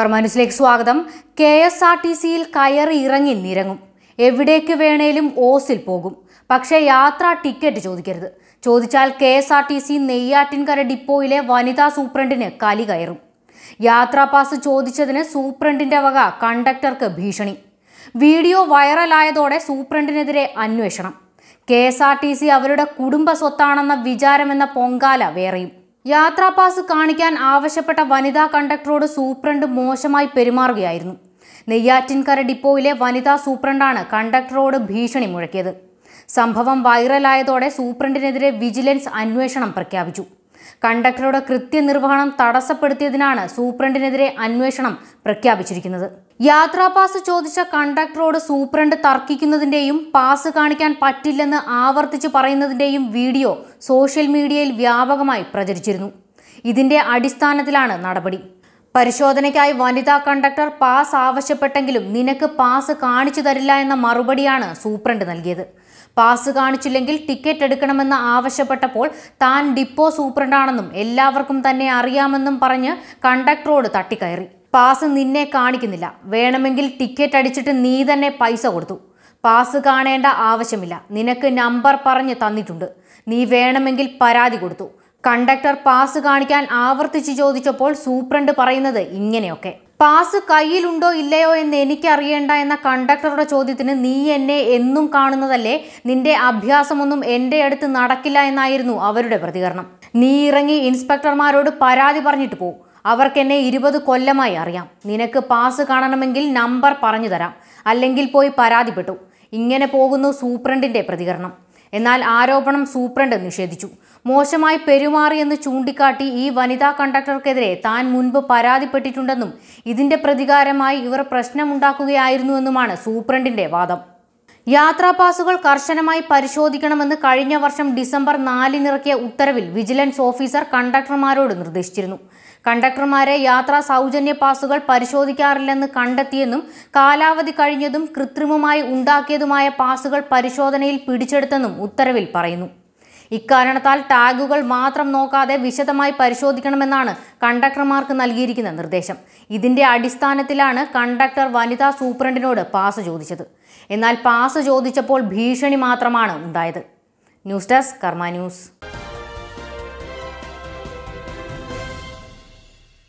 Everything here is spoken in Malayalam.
കർമാനുസിലേക്ക് സ്വാഗതം കെ എസ് ആർ ടി സിയിൽ കയറി ഇറങ്ങി നിരങ്ങും എവിടേക്ക് വേണേലും ഓസിൽ പോകും പക്ഷേ യാത്രാ ടിക്കറ്റ് ചോദിക്കരുത് ചോദിച്ചാൽ K S R T C Neyyattinkara ഡിപ്പോയിലെ വനിതാ സൂപ്രണ്ടിന് കലി കയറും യാത്രാ പാസ് ചോദിച്ചതിന് സൂപ്രണ്ടിന്റെ വക കണ്ടക്ടർക്ക് ഭീഷണി വീഡിയോ വൈറലായതോടെ സൂപ്രണ്ടിനെതിരെ അന്വേഷണം K S R T C അവരുടെ കുടുംബ സ്വത്താണെന്ന വിചാരമെന്ന പൊങ്കാല വേറെയും യാത്രാപാസ് കാണിക്കാൻ ആവശ്യപ്പെട്ട വനിതാ കണ്ടക്ടറോട് സൂപ്രണ്ട് മോശമായി പെരുമാറുകയായിരുന്നു നെയ്യാറ്റിൻകര ഡിപ്പോയിലെ വനിതാ സൂപ്രണ്ടാണ് കണ്ടക്ടറോട് ഭീഷണി മുഴക്കിയത് സംഭവം വൈറലായതോടെ സൂപ്രണ്ടിനെതിരെ വിജിലൻസ് അന്വേഷണം പ്രഖ്യാപിച്ചു കണ്ടക്ടറുടെ കൃത്യനിർവഹണം തടസ്സപ്പെടുത്തിയതിനാണ് സൂപ്രണ്ടിനെതിരെ അന്വേഷണം പ്രഖ്യാപിച്ചിരിക്കുന്നത് യാത്രാ പാസ് ചോദിച്ച കണ്ടക്ടറോട് സൂപ്രണ്ട് തർക്കിക്കുന്നതിന്റെയും പാസ് കാണിക്കാൻ പറ്റില്ലെന്ന് ആവർത്തിച്ച് പറയുന്നതിന്റെയും വീഡിയോ സോഷ്യൽ മീഡിയയിൽ വ്യാപകമായി പ്രചരിച്ചിരുന്നു ഇതിന്റെ അടിസ്ഥാനത്തിലാണ് നടപടി പരിശോധനയ്ക്കായി വനിതാ കണ്ടക്ടർ പാസ് ആവശ്യപ്പെട്ടെങ്കിലും നിനക്ക് പാസ് കാണിച്ചു തരില്ല എന്ന മറുപടിയാണ് സൂപ്രണ്ട് നൽകിയത് പാസ് കാണിച്ചില്ലെങ്കിൽ ടിക്കറ്റ് എടുക്കണമെന്ന് ആവശ്യപ്പെട്ടപ്പോൾ താൻ ഡിപ്പോ സൂപ്രണ്ടാണെന്നും എല്ലാവർക്കും തന്നെ അറിയാമെന്നും പറഞ്ഞ് കണ്ടക്ടറോട് തട്ടിക്കയറി പാസ് നിന്നെ കാണിക്കുന്നില്ല വേണമെങ്കിൽ ടിക്കറ്റ് അടിച്ചിട്ട് നീ തന്നെ പൈസ കൊടുത്തു പാസ് കാണേണ്ട ആവശ്യമില്ല നിനക്ക് നമ്പർ പറഞ്ഞ് തന്നിട്ടുണ്ട് നീ വേണമെങ്കിൽ പരാതി കൊടുത്തു കണ്ടക്ടർ പാസ് കാണിക്കാൻ ആവർത്തിച്ച് ചോദിച്ചപ്പോൾ സൂപ്രണ്ട് പറയുന്നത് ഇങ്ങനെയൊക്കെ പാസ് കയ്യിലുണ്ടോ ഇല്ലയോ എന്ന് എനിക്കറിയേണ്ട എന്ന കണ്ടക്ടറുടെ ചോദ്യത്തിന് നീ എന്നെ എന്നും കാണുന്നതല്ലേ നിന്റെ അഭ്യാസമൊന്നും എൻ്റെ അടുത്ത് നടക്കില്ല എന്നായിരുന്നു അവരുടെ പ്രതികരണം നീ ഇറങ്ങി ഇൻസ്പെക്ടർമാരോട് പരാതി പറഞ്ഞിട്ട് പോകും അവർക്കെന്നെ ഇരുപത് കൊല്ലമായി അറിയാം നിനക്ക് പാസ് കാണണമെങ്കിൽ നമ്പർ പറഞ്ഞു തരാം അല്ലെങ്കിൽ പോയി പരാതിപ്പെട്ടു ഇങ്ങനെ പോകുന്നു സൂപ്രണ്ടിൻ്റെ പ്രതികരണം എന്നാൽ ആരോപണം സൂപ്രണ്ട് നിഷേധിച്ചു മോശമായി പെരുമാറിയെന്ന് ചൂണ്ടിക്കാട്ടി ഈ വനിതാ കണ്ടക്ടർക്കെതിരെ താൻ മുൻപ് പരാതിപ്പെട്ടിട്ടുണ്ടെന്നും ഇതിന്റെ പ്രതികാരമായി ഇവർ പ്രശ്നമുണ്ടാക്കുകയായിരുന്നുവെന്നുമാണ് സൂപ്രണ്ടിന്റെ വാദം യാത്രാ പാസുകൾ കർശനമായി പരിശോധിക്കണമെന്ന് കഴിഞ്ഞ വർഷം ഡിസംബർ നാലിനിറക്കിയ ഉത്തരവിൽ വിജിലൻസ് ഓഫീസർ കണ്ടക്ടർമാരോട് നിർദ്ദേശിച്ചിരുന്നു കണ്ടക്ടർമാരെ യാത്രാ സൗജന്യ പാസുകൾ പരിശോധിക്കാറില്ലെന്ന് കണ്ടെത്തിയെന്നും കാലാവധി കഴിഞ്ഞതും കൃത്രിമമായി ഉണ്ടാക്കിയതുമായ പാസുകൾ പരിശോധനയിൽ പിടിച്ചെടുത്തെന്നും ഉത്തരവിൽ പറയുന്നു ഇക്കാരണത്താൽ ടാഗുകൾ മാത്രം നോക്കാതെ വിശദമായി പരിശോധിക്കണമെന്നാണ് കണ്ടക്ടർമാർക്ക് നൽകിയിരിക്കുന്ന നിർദ്ദേശം ഇതിന്റെ അടിസ്ഥാനത്തിലാണ് കണ്ടക്ടർ വനിതാ സൂപ്രണ്ടിനോട് പാസ് ചോദിച്ചത് എന്നാൽ പാസ് ചോദിച്ചപ്പോൾ ഭീഷണി മാത്രമാണ് ഉണ്ടായത് ന്യൂസ് ഡെസ്ക് കർമ്മ ന്യൂസ്